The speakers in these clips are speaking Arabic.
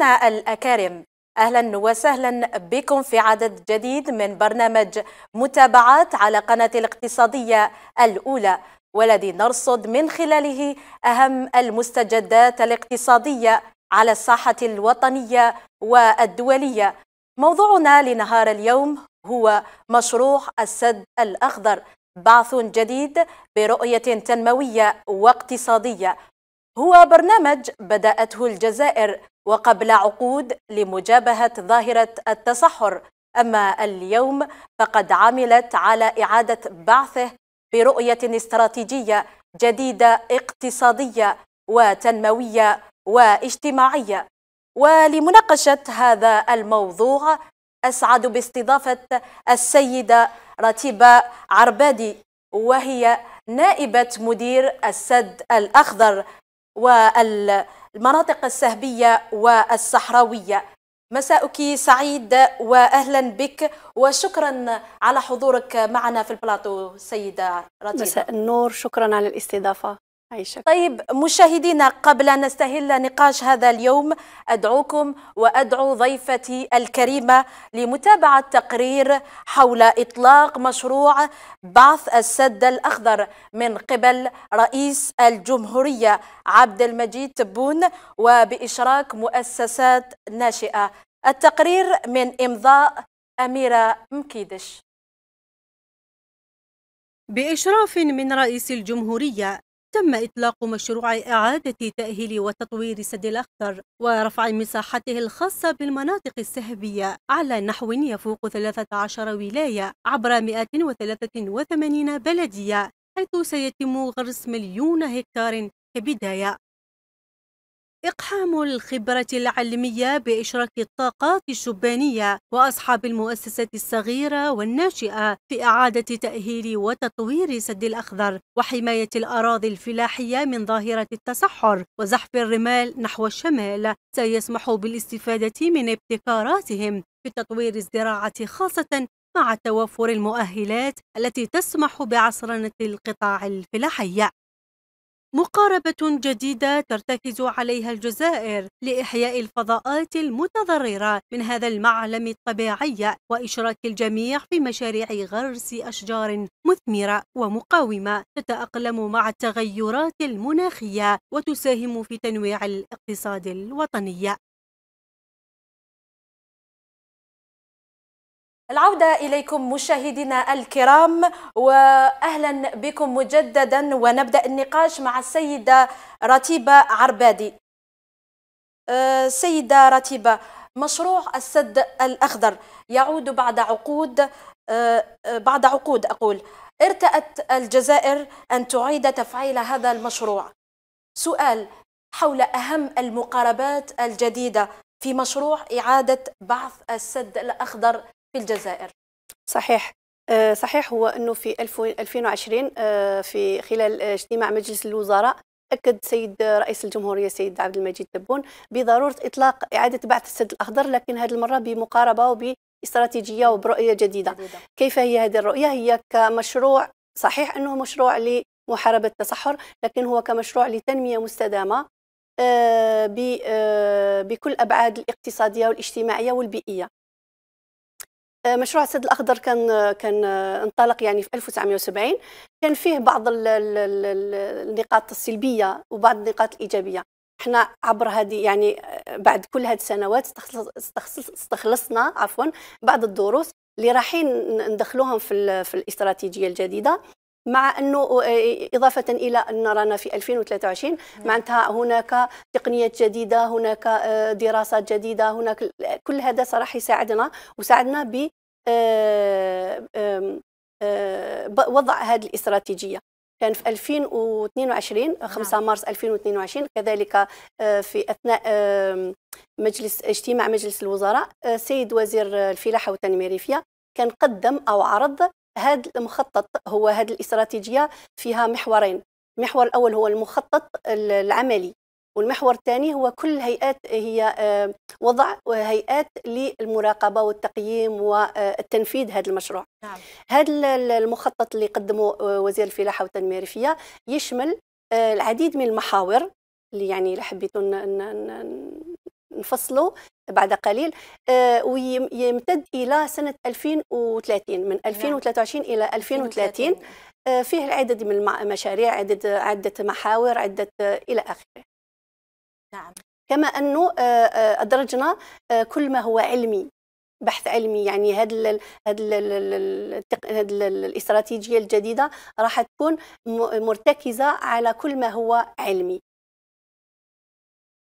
مشاهدينا الأكارم أهلا وسهلا بكم في عدد جديد من برنامج متابعات على قناة الاقتصادية الأولى والذي نرصد من خلاله أهم المستجدات الاقتصادية على الساحة الوطنية والدولية موضوعنا لنهار اليوم هو مشروع السد الأخضر بعث جديد برؤية تنموية واقتصادية هو برنامج بدأته الجزائر وقبل عقود لمجابهة ظاهرة التصحر أما اليوم فقد عملت على إعادة بعثه برؤية استراتيجية جديدة اقتصادية وتنموية واجتماعية ولمناقشة هذا الموضوع أسعد باستضافة السيدة رتيبة عربادي وهي نائبة مدير السد الأخضر والمناطق السهبية والصحراوية مساءك سعيد واهلا بك وشكرا على حضورك معنا في البلاطو سيده رتيبه مساء النور شكرا على الاستضافه عيشك. طيب مشاهدينا قبل أن نستهل نقاش هذا اليوم أدعوكم وأدعو ضيفتي الكريمة لمتابعة تقرير حول إطلاق مشروع بعث السد الأخضر من قبل رئيس الجمهورية عبد المجيد تبون وبإشراك مؤسسات ناشئة التقرير من إمضاء أميرة مكيدش بإشراف من رئيس الجمهورية تم إطلاق مشروع إعادة تأهيل وتطوير سد الأخضر ورفع مساحته الخاصة بالمناطق السحبية على نحو يفوق 13 ولاية عبر 183 بلدية حيث سيتم غرس مليون هكتار كبداية إقحام الخبرة العلمية بإشراك الطاقات الشبانية وأصحاب المؤسسة الصغيرة والناشئة في إعادة تأهيل وتطوير سد الأخضر وحماية الأراضي الفلاحية من ظاهرة التصحر وزحف الرمال نحو الشمال سيسمح بالاستفادة من ابتكاراتهم في تطوير الزراعة خاصة مع توفر المؤهلات التي تسمح بعصرنة القطاع الفلاحي مقاربة جديدة ترتكز عليها الجزائر لإحياء الفضاءات المتضررة من هذا المعلم الطبيعي وإشراك الجميع في مشاريع غرس أشجار مثمرة ومقاومة تتأقلم مع التغيرات المناخية وتساهم في تنويع الاقتصاد الوطني العودة إليكم مشاهدينا الكرام وأهلا بكم مجددا ونبدأ النقاش مع السيدة رتيبة عربادي أه، سيدة رتيبة مشروع السد الأخضر يعود بعد عقود أه، بعد عقود أقول ارتأت الجزائر أن تعيد تفعيل هذا المشروع سؤال حول أهم المقاربات الجديدة في مشروع إعادة بعث السد الأخضر في الجزائر صحيح آه، صحيح هو انه في 2020 آه، في خلال آه، اجتماع مجلس الوزراء اكد سيد رئيس الجمهوريه سيد عبد المجيد تبون بضروره اطلاق اعاده بعث السد الاخضر لكن هذه المره بمقاربه وباستراتيجيه وبرؤيه جديده. جديدة. كيف هي هذه الرؤيه؟ هي كمشروع صحيح انه مشروع لمحاربه التصحر لكن هو كمشروع لتنميه مستدامه بكل ابعاد الاقتصاديه والاجتماعيه والبيئيه. آه، مشروع السد الاخضر كان كان آه، انطلق يعني في 1970 كان فيه بعض النقاط السلبيه وبعض النقاط الايجابيه احنا عبر هذه يعني آه، بعد كل هذه السنوات استخلصنا عفوا بعض الدروس اللي رايحين ندخلوهم في في الاستراتيجيه الجديده مع انه آه، اضافه الى ان رانا في 2023 نعم. معناتها هناك تقنيات جديده هناك آه، دراسات جديده هناك كل هذا صراحه يساعدنا وساعدنا آه، ب وضع هذه الاستراتيجيه كان في 2022 5 نعم. مارس 2022 كذلك في اثناء مجلس اجتماع مجلس الوزراء السيد وزير الفلاحه والتنميه الريفيه كان قدم او عرض هذا المخطط هو هذه الاستراتيجيه فيها محورين المحور الاول هو المخطط العملي والمحور الثاني هو كل هيئات هي آه، وضع هيئات للمراقبه والتقييم والتنفيذ هذا المشروع نعم. هذا المخطط اللي قدمه آه، وزير الفلاحه والتنميه الريفيه يشمل آه، العديد من المحاور اللي يعني اللي حبيت نفصله بعد قليل آه، ويمتد الى سنه 2030 من 2023 نعم. الى 2030, آه، فيه العدد من المشاريع عدد عده محاور عده الى اخره نعم كما انه آه، ادرجنا كل ما هو علمي بحث علمي يعني هذه هذه الاستراتيجيه الجديده راح تكون مرتكزه على كل ما هو علمي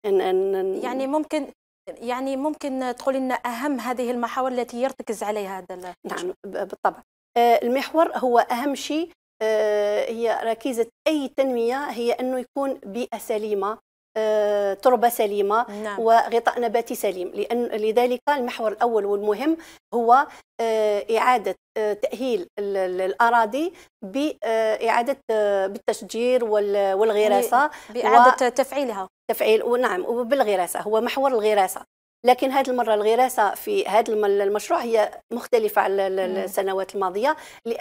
إن إن يعني ممكن يعني ممكن تقول لنا اهم هذه المحاور التي يرتكز عليها هذا نعم بالطبع آه، المحور هو اهم شيء آه، هي ركيزه اي تنميه هي انه يكون بيئه سليمه آه، تربه سليمه نعم. وغطاء نباتي سليم لان لذلك المحور الاول والمهم هو آه، اعاده آه، تاهيل الاراضي باعاده بالتشجير والغراسه باعاده و... تفعيلها تفعيل ونعم وبالغراسه هو محور الغراسه لكن هذه المره الغراسه في هذا المشروع هي مختلفه على السنوات الماضيه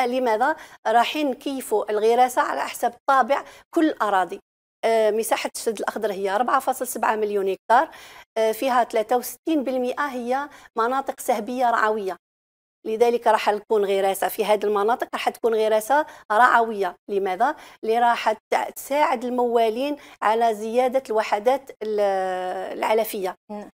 لماذا راحين نكيفوا الغراسه على حسب طابع كل الاراضي آه، مساحه الشد الاخضر هي 4.7 مليون هكتار آه، فيها 63% هي مناطق سهبيه رعويه لذلك راح تكون غراسه في هذه المناطق راح تكون غراسه رعويه لماذا اللي راح تساعد الموالين على زياده الوحدات العلفيه نعم.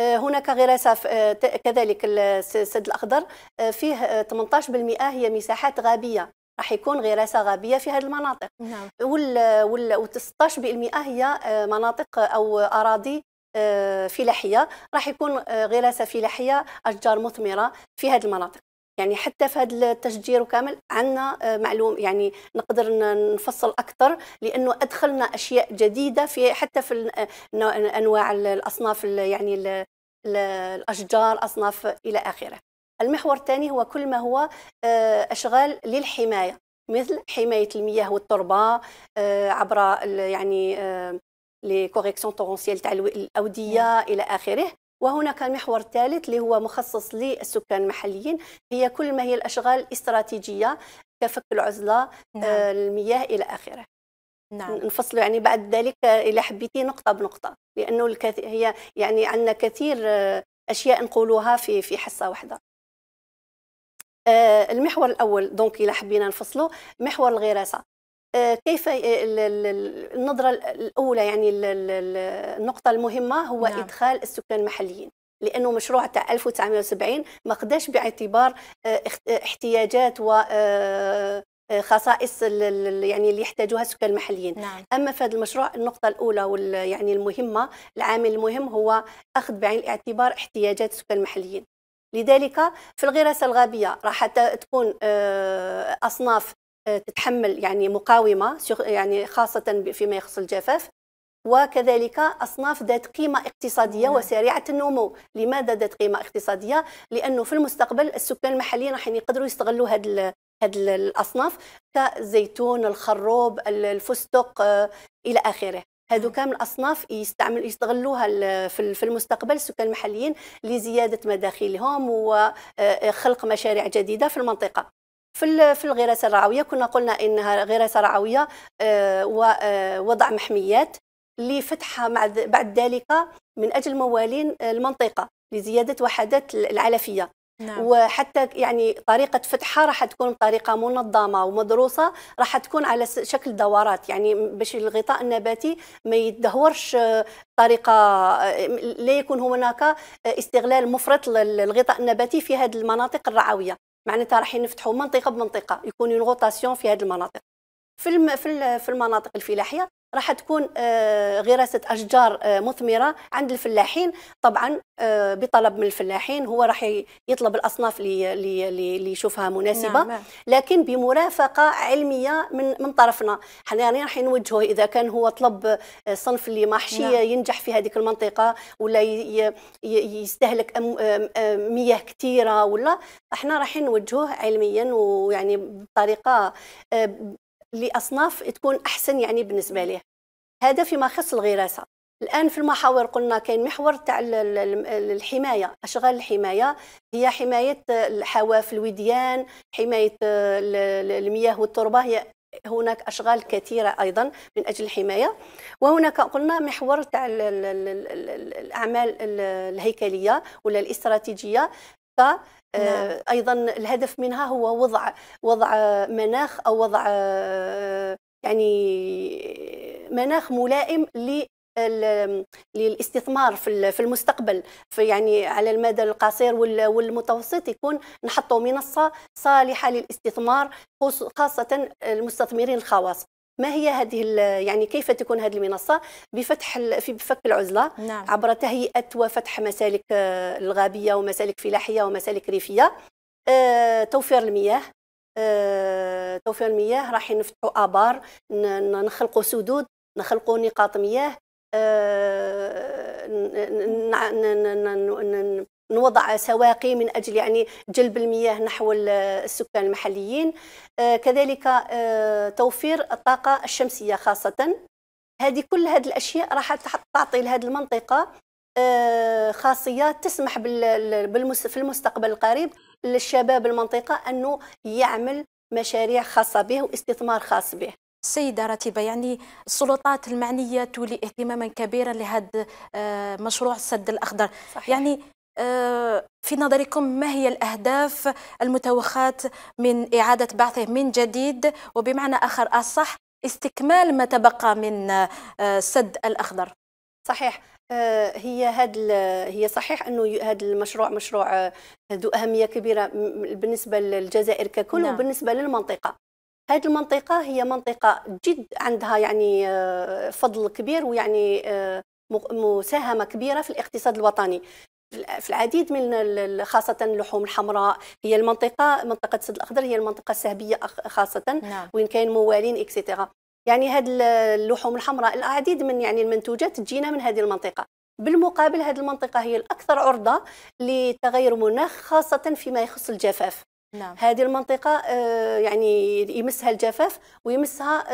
آه، هناك غراسه كذلك السد الاخضر فيه 18% هي مساحات غابيه راح يكون غراسه غابيه في هذه المناطق نعم. وال و 16% هي آه، مناطق او اراضي آه، فلاحيه راح يكون غراسه فلاحيه اشجار مثمره في هذه المناطق يعني حتى في هذا التشجير وكامل عندنا آه، معلوم يعني نقدر نفصل اكثر لانه ادخلنا اشياء جديده في حتى في انواع الاصناف يعني الاشجار اصناف الى اخره المحور الثاني هو كل ما هو آه، أشغال للحماية مثل حماية المياه والتربة آه، عبر يعني لي كوريكسيون تورونسييل تاع الاوديه نعم. الى اخره وهناك المحور الثالث اللي هو مخصص للسكان المحليين هي كل ما هي الاشغال الاستراتيجيه كفك العزله آه، نعم. المياه الى اخره نعم. نفصل يعني بعد ذلك الى حبيتي نقطه بنقطه لانه الكثير هي يعني عندنا كثير اشياء نقولوها في في حصه واحده آه، المحور الاول دونك الا حبينا نفصلوا محور الغراسه آه، كيف آه، النظره الاولى يعني النقطه المهمه هو نعم. ادخال السكان المحليين لانه مشروع تاع 1970 ما قداش باعتبار احتياجات و خصائص يعني اللي يحتاجوها السكان المحليين نعم. اما في هذا المشروع النقطه الاولى وال يعني المهمه العامل المهم هو اخذ بعين الاعتبار احتياجات السكان المحليين لذلك في الغراسه الغابيه راح تكون آه، اصناف آه، تتحمل يعني مقاومه يعني خاصه فيما يخص الجفاف وكذلك اصناف ذات قيمه اقتصاديه نعم. وسريعه النمو لماذا ذات قيمه اقتصاديه لانه في المستقبل السكان المحليين راح يعني يقدروا يستغلوا هذه هذه الاصناف كالزيتون الخروب الفستق آه، الى اخره هذو كامل اصناف يستعمل يستغلوها في المستقبل السكان المحليين لزياده مداخلهم وخلق آه، مشاريع جديده في المنطقه في في الغراسه الرعويه كنا قلنا انها غراسه رعويه آه، ووضع آه، محميات لفتحها بعد ذلك من اجل موالين المنطقه لزياده وحدات العلفيه نعم. وحتى يعني طريقة فتحها راح تكون طريقة منظمة ومدروسة راح تكون على شكل دورات يعني باش الغطاء النباتي ما يدهورش آه، طريقة آه، لا يكون هناك آه، استغلال مفرط للغطاء النباتي في هذه المناطق الرعوية معناتها راح نفتحوا منطقة بمنطقة يكون روتاسيون في هذه المناطق في في المناطق الفلاحية راح تكون آه، غراسه اشجار آه، مثمره عند الفلاحين طبعا آه، بطلب من الفلاحين هو راح يطلب الاصناف اللي يشوفها مناسبه نعم، نعم. لكن بمرافقه علميه من من طرفنا حنا يعني راح نوجهه اذا كان هو طلب صنف اللي محشية نعم. ينجح في هذيك المنطقه ولا يستهلك مياه كثيره ولا احنا راح نوجهوه علميا ويعني بطريقه لاصناف تكون احسن يعني بالنسبه ليه هذا فيما خص الغراسه الان في المحاور قلنا كاين محور تاع الحمايه اشغال الحمايه هي حمايه الحواف الوديان حمايه المياه والتربه هي هناك اشغال كثيره ايضا من اجل الحمايه وهناك قلنا محور تاع الاعمال الهيكليه ولا الاستراتيجيه نعم. آه، ايضا الهدف منها هو وضع وضع مناخ او وضع آه، يعني مناخ ملائم للاستثمار في المستقبل في يعني على المدى القصير والمتوسط يكون نحطوا منصه صالحه للاستثمار خاصه المستثمرين الخواص ما هي هذه يعني كيف تكون هذه المنصه بفتح في فك العزله نعم. عبر تهيئه وفتح مسالك آه، الغابيه ومسالك فلاحيه ومسالك ريفيه آه، توفير المياه آه، توفير المياه راح نفتحوا ابار نخلقوا سدود نخلقوا نقاط مياه نوضع سواقي من اجل يعني جلب المياه نحو السكان المحليين آه، كذلك آه، توفير الطاقه الشمسيه خاصه هذه كل هذه الاشياء راح تعطي لهذه المنطقه آه، خاصيه تسمح في المستقبل القريب للشباب المنطقه انه يعمل مشاريع خاصه به واستثمار خاص به سيدة رتيبة يعني السلطات المعنية تولي اهتماما كبيرا لهذا مشروع السد الأخضر صحيح. يعني آه، في نظركم ما هي الأهداف المتوخاة من إعادة بعثه من جديد وبمعنى آخر أصح استكمال ما تبقى من آه، السد الأخضر صحيح آه، هي هاد هي صحيح انه هذا المشروع مشروع ذو اهميه كبيره بالنسبه للجزائر ككل نعم. وبالنسبه للمنطقه هذه المنطقه هي منطقه جد عندها يعني فضل كبير ويعني مساهمه كبيره في الاقتصاد الوطني في العديد من خاصة اللحوم الحمراء هي المنطقة منطقة السد الأخضر هي المنطقة السهبية خاصة نعم. وين كاين موالين اكسيتيرا يعني هاد اللحوم الحمراء العديد من يعني المنتوجات تجينا من هذه المنطقة بالمقابل هذه المنطقة هي الأكثر عرضة لتغير المناخ خاصة فيما يخص الجفاف نعم. هذه المنطقة آه، يعني يمسها الجفاف ويمسها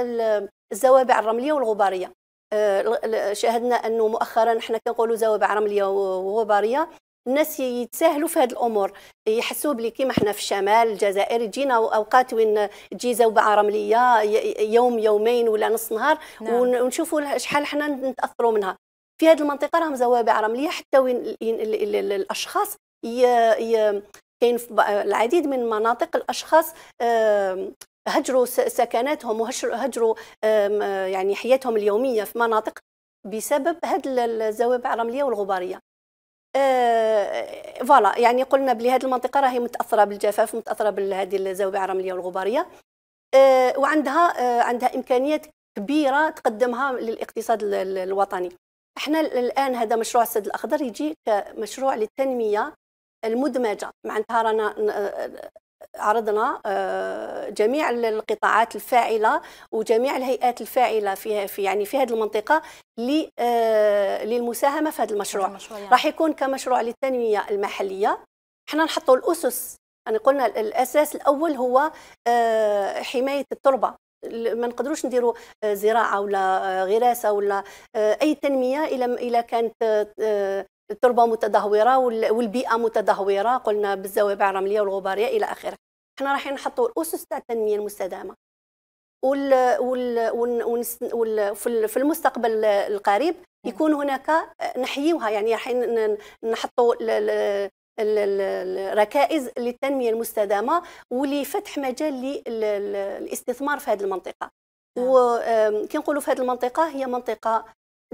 الزوابع الرملية والغبارية آه، شاهدنا انه مؤخرا حنا كنقولوا زوابع رمليه وغباريه الناس يتساهلوا في هذه الامور يحسوا بلي كيما حنا في الشمال الجزائر يجينا اوقات وين تجي زوبعه رمليه يوم يومين ولا نص نهار نعم. ونشوفوا شحال حنا نتاثروا منها في هذه المنطقه راهم زوابع رمليه حتى وين الاشخاص كاين في العديد من المناطق الاشخاص آه، هجروا سكناتهم وهجروا آه، يعني حياتهم اليوميه في مناطق بسبب هذه الزوابع الرمليه والغباريه آه، فوالا آه يعني قلنا بلي هذه المنطقه راهي متاثره بالجفاف متاثره بهذه الزوابع الرمليه والغباريه آه وعندها آه عندها امكانيات كبيره تقدمها للاقتصاد الوطني احنا الان هذا مشروع السد الاخضر يجي كمشروع للتنميه المدمجه معناتها رانا آه، عرضنا آه، جميع القطاعات الفاعله وجميع الهيئات الفاعله في في يعني في هذه المنطقه آه، للمساهمه في هذا المشروع, المشروع يعني. راح يكون كمشروع للتنميه المحليه احنا نحطوا الاسس انا يعني قلنا الاساس الاول هو آه، حمايه التربه ما نقدروش نديروا زراعه ولا غراسه ولا اي تنميه الا الا كانت التربه متدهوره والبيئه متدهوره قلنا بالزوابع الرمليه والغباريه الى اخره احنا رايحين نحطوا الاسس تاع التنميه المستدامه وال وال وال في المستقبل القريب يكون هناك نحيوها يعني رايحين نحطوا الركائز للتنميه المستدامه ولفتح مجال للاستثمار في هذه المنطقه نعم. وكي نقولوا في هذه المنطقه هي منطقه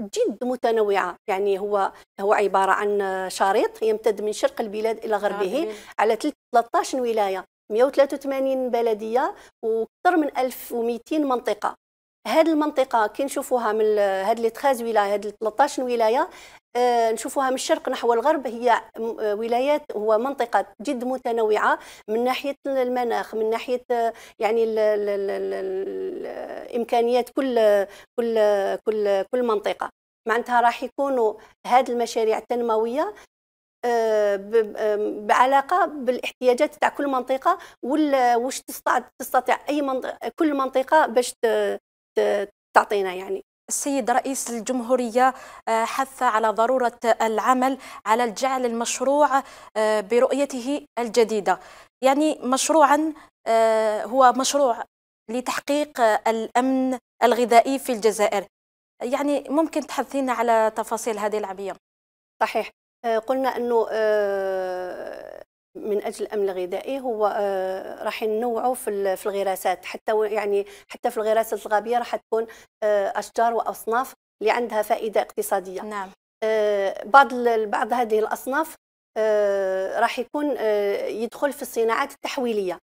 جد متنوعه يعني هو هو عباره عن شريط يمتد من شرق البلاد الى غربه على 13 ولايه 183 بلديه واكثر من 1200 منطقه هذه المنطقه كي نشوفوها من هذه لي 13 ولايه هذه 13 ولايه آه، نشوفوها من الشرق نحو الغرب هي آه، ولايات هو منطقة جد متنوعة من ناحية المناخ من ناحية آه، يعني الإمكانيات كل كل كل كل منطقة معناتها راح يكونوا هذه المشاريع التنموية بعلاقه بالاحتياجات تاع كل منطقه واش تستطيع اي منطقة كل منطقه باش تعطينا يعني السيد رئيس الجمهورية آه، حث على ضرورة العمل على الجعل المشروع آه، برؤيته الجديدة يعني مشروعا آه، هو مشروع لتحقيق الأمن الغذائي في الجزائر يعني ممكن تحدثينا على تفاصيل هذه العملية صحيح قلنا أنه من اجل الامن الغذائي هو آه، راح ننوعوا في في الغراسات حتى يعني حتى في الغراسات الغابيه راح تكون آه، اشجار واصناف اللي عندها فائده اقتصاديه نعم آه، بعض بعض هذه الاصناف راح يكون يدخل في الصناعات التحويليه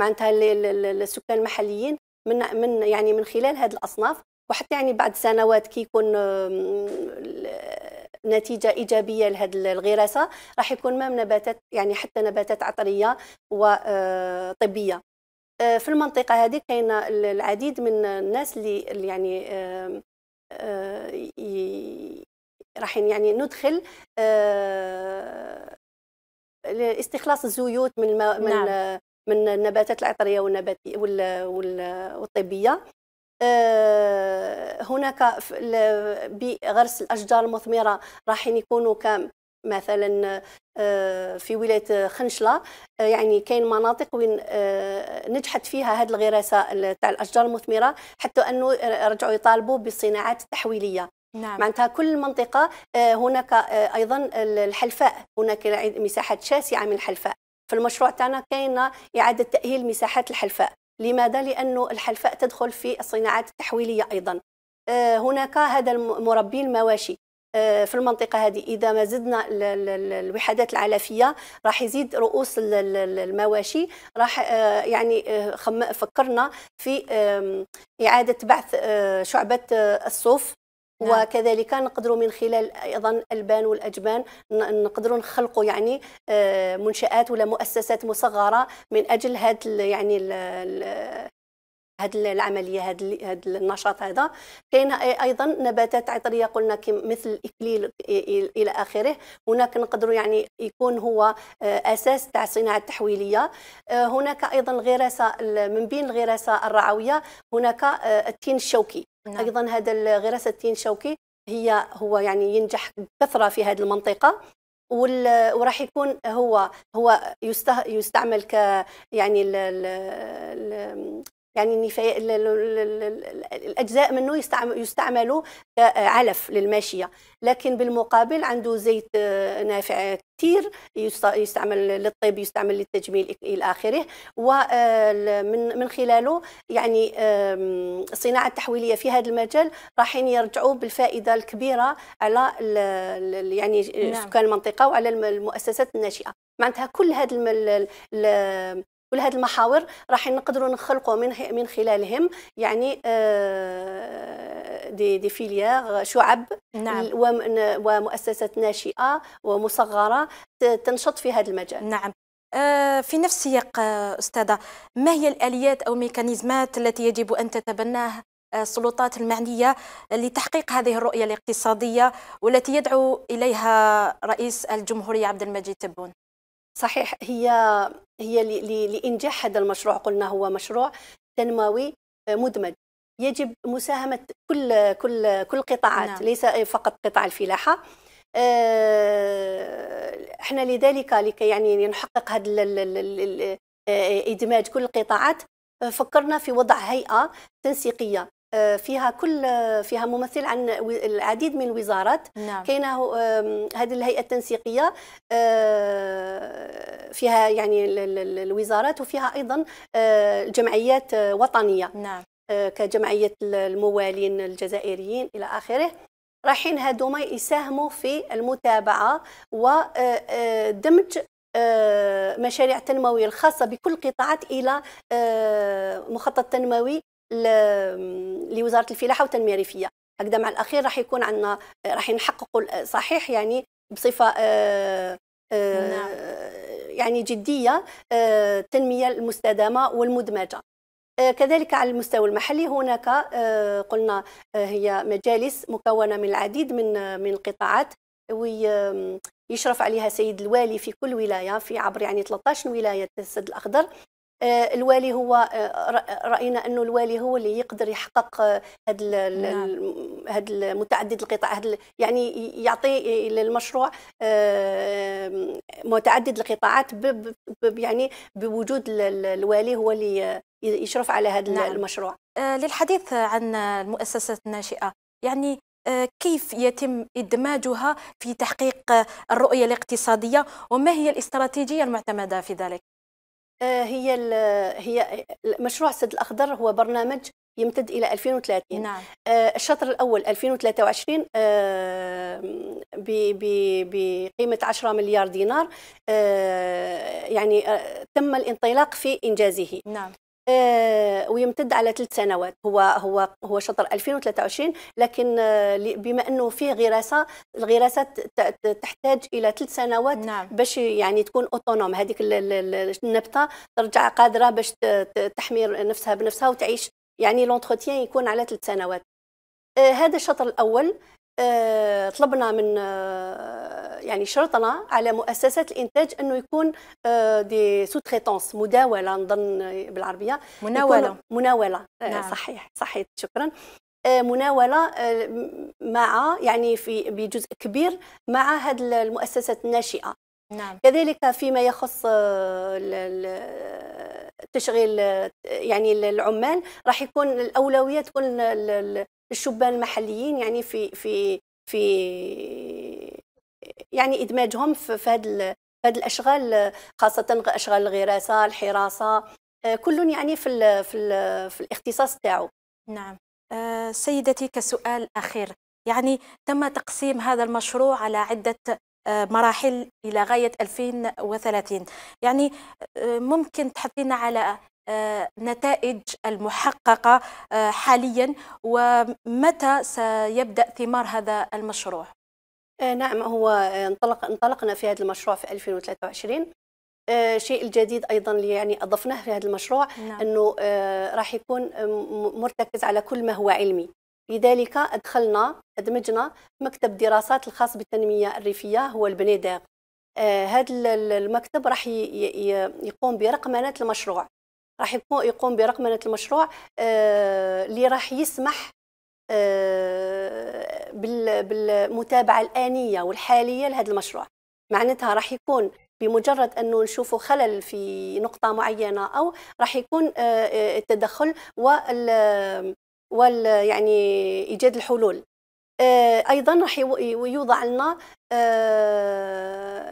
معناتها السكان المحليين من من يعني من خلال هذه الاصناف وحتى يعني بعد سنوات كي يكون نتيجه ايجابيه لهذه الغراسه راح يكون مام نباتات يعني حتى نباتات عطريه وطبيه آه، آه، في المنطقه هذه كاين العديد من الناس اللي يعني آه، راح يعني ندخل لاستخلاص الزيوت من نعم. من النباتات العطريه والنباتيه والطبيه آه، هناك بغرس الاشجار المثمره راحين يكونوا كام مثلا آه، في ولايه خنشله آه، يعني كاين مناطق وين نجحت فيها هذه الغراسه تاع الاشجار المثمره حتى انه رجعوا يطالبوا بالصناعات التحويليه نعم. معناتها كل منطقه هناك ايضا الحلفاء هناك مساحات شاسعه من الحلفاء في المشروع تاعنا كاين اعاده تاهيل مساحات الحلفاء لماذا؟ لأن الحلفاء تدخل في الصناعات التحويلية أيضا آه، هناك هذا المربي المواشي آه، في المنطقه هذه اذا ما زدنا الوحدات العلفيه راح يزيد رؤوس المواشي راح آه، يعني فكرنا في اعاده بعث شعبه الصوف نعم. وكذلك نقدروا من خلال ايضا الالبان والاجبان نقدروا نخلقوا يعني آه، منشات ولا مؤسسات مصغره من اجل هذا يعني هذه هاد العمليه هاد هاد النشاط هذا كاين ايضا نباتات عطريه قلنا مثل الاكليل الى اخره هناك نقدروا يعني يكون هو آه، اساس تاع الصناعه التحويليه آه، هناك ايضا الغراسه من بين الغراسه الرعويه هناك التين الشوكي نعم. ايضا هذا الغراسه التين شوكي هي هو يعني ينجح بكثره في هذه المنطقه وراح يكون هو هو يستعمل ك يعني ال ال يعني النفايات الاجزاء منه يستعملوا كعلف للماشيه لكن بالمقابل عنده زيت آه، نافع كثير يستعمل للطب يستعمل للتجميل الى اخره ومن آه، من خلاله يعني الصناعه التحويليه في هذا المجال رايحين يرجعوا بالفائده الكبيره على يعني نعم. سكان المنطقه وعلى المؤسسات الناشئه معناتها كل هذا ولهذه المحاور راح نقدروا نخلقوا من من خلالهم يعني آه، دي دي فيليير شعب نعم. ومؤسسات ناشئه ومصغره تنشط في هذا المجال نعم آه، في نفس السياق آه، استاذه ما هي الاليات او الميكانيزمات التي يجب ان تتبناها السلطات المعنيه لتحقيق هذه الرؤيه الاقتصاديه والتي يدعو اليها رئيس الجمهوريه عبد المجيد تبون صحيح هي هي لانجاح هذا المشروع قلنا هو مشروع تنموي آه، مدمج يجب مساهمه كل كل كل القطاعات نعم. ليس فقط قطاع الفلاحه آه، احنا لذلك لكي يعني نحقق هذا آه، ادماج كل القطاعات فكرنا في وضع هيئه تنسيقيه آه، فيها كل فيها ممثل عن العديد من الوزارات نعم. كاينه هذه الهيئه التنسيقيه آه، فيها يعني الوزارات وفيها ايضا آه، جمعيات وطنيه نعم. كجمعيه الموالين الجزائريين الى اخره رايحين هذوما يساهموا في المتابعه ودمج مشاريع تنموية الخاصة بكل قطاعات إلى مخطط تنموي لوزاره الفلاحه والتنميه الريفيه هكذا مع الاخير راح يكون عندنا راح نحققوا صحيح يعني بصفه آه، آه، نعم. يعني جديه آه، التنميه المستدامه والمدمجه كذلك على المستوى المحلي هناك قلنا هي مجالس مكونه من العديد من من القطاعات ويشرف عليها سيد الوالي في كل ولايه في عبر يعني 13 ولايه السد الاخضر آه، الوالي هو آه، راينا انه الوالي هو اللي يقدر يحقق هذا آه، هذا المتعدد نعم. القطاع هاد يعني يعطي للمشروع متعدد القطاعات يعني بوجود الوالي هو اللي يشرف على هذا نعم. المشروع للحديث عن المؤسسات الناشئه يعني كيف يتم إدماجها في تحقيق الرؤية الاقتصادية وما هي الاستراتيجية المعتمدة في ذلك؟ آه، هي هي آه، مشروع السد الاخضر هو برنامج يمتد الى 2030 نعم. آه، الشطر الاول 2023 بقيمه 10 مليار دينار يعني تم الانطلاق في انجازه نعم. آه، ويمتد على ثلاث سنوات هو هو هو شطر 2023 لكن آه، بما انه فيه غراسه الغراسه تحتاج الى ثلاث سنوات نعم. باش يعني تكون اوتونوم هذيك النبته ترجع قادره باش تحمي نفسها بنفسها وتعيش يعني لونتروتيان يكون على ثلاث سنوات آه، هذا الشطر الاول آه، طلبنا من آه، يعني شرطنا على مؤسسات الانتاج انه يكون آه، دي سو تريتونس مداوله نظن بالعربيه مناوله مناوله نعم. صحيح صحيح شكرا مناوله مع يعني في بجزء كبير مع هذه المؤسسات الناشئه نعم. كذلك فيما يخص تشغيل يعني العمال راح يكون الاولويه تكون الشبان المحليين يعني في في في يعني ادماجهم في هذه هذه الاشغال خاصه اشغال الغراسه الحراسه آه، كل يعني في الـ في الـ في الاختصاص تاعو نعم آه، سيدتي كسؤال اخير يعني تم تقسيم هذا المشروع على عده آه، مراحل الى غايه 2030 يعني ممكن تحطينا على آه، نتائج المحققة آه، حاليا ومتى سيبدأ ثمار هذا المشروع؟ آه، نعم هو انطلق انطلقنا في هذا المشروع في 2023 الشيء الجديد ايضا اللي يعني اضفناه في هذا المشروع نعم. انه راح يكون مرتكز على كل ما هو علمي لذلك ادخلنا ادمجنا مكتب دراسات الخاص بالتنميه الريفيه هو البنيدق هذا المكتب راح يقوم برقمنه المشروع راح يقوم برقمنه المشروع آه، اللي راح يسمح آه، بالمتابعه الانيه والحاليه لهذا المشروع معناتها راح يكون بمجرد انه نشوفوا خلل في نقطه معينه او راح يكون آه، التدخل وال وال يعني ايجاد الحلول ايضا راح يوضع لنا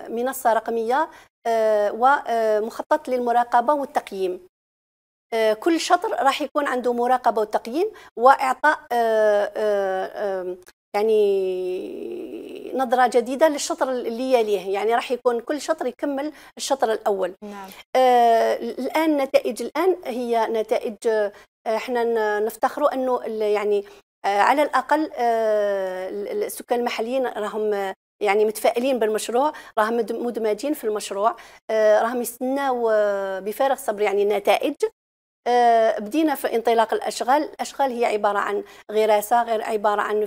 منصه رقميه ومخطط للمراقبه والتقييم آه، كل شطر راح يكون عنده مراقبه وتقييم واعطاء آه، آه، يعني نظره جديده للشطر اللي يليه يعني راح يكون كل شطر يكمل الشطر الاول نعم. الان نتائج الان هي نتائج احنا نفتخروا انه يعني على الاقل السكان المحليين راهم يعني متفائلين بالمشروع راهم مدمجين في المشروع راهم يستناو بفارغ صبر يعني النتائج آه، بدينا في انطلاق الاشغال الاشغال هي عباره عن غراسه غير عباره عن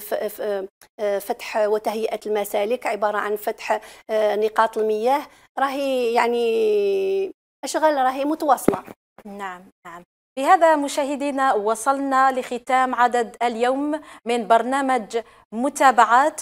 آه، فتح وتهيئه المسالك عباره عن فتح آه، نقاط المياه راهي يعني اشغال راهي متواصله نعم نعم بهذا مشاهدينا وصلنا لختام عدد اليوم من برنامج متابعات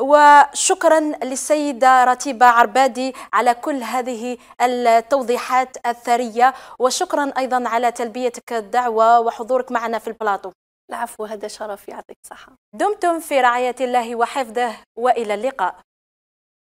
وشكرا للسيدة رتيبة عربادي على كل هذه التوضيحات الثرية وشكرا أيضا على تلبيتك الدعوة وحضورك معنا في البلاطو العفو هذا شرف يعطيك صحة دمتم في رعاية الله وحفظه وإلى اللقاء